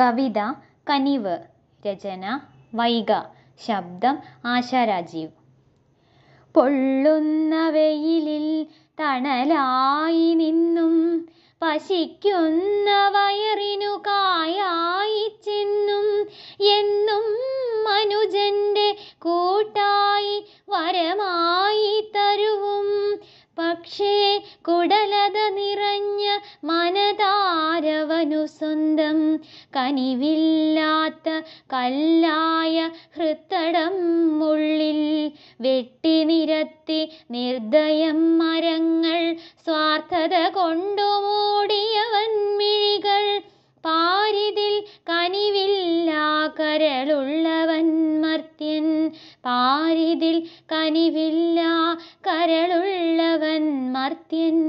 കവിത കനിവ് രചന വൈഗ ശബ്ദം ആശാ രാജീവ് പൊള്ളുന്ന വെയിലിൽ തണലായി നിന്നും പശിക്കുന്ന വയറിനു കായായി ചെന്നും എന്നും മനുജന്റെ കൂട്ടായി വരമായി തരുവും പക്ഷേ കുടലത നിറ അവനു സ്വന്തം കനിവില്ലാത്ത കല്ലായ ഹൃത്തടം ഉള്ളിൽ വെട്ടി നിരത്തി നിർദ്ദയം മരങ്ങൾ സ്വാർത്ഥത കൊണ്ടു മൂടിയവൻ മിഴികൾ പാരിതിൽ കനിവില്ലാ കരളുള്ളവൻ മർത്യൻ പാരിതിൽ കനിവില്ലാ കരളുള്ളവൻ മർത്യൻ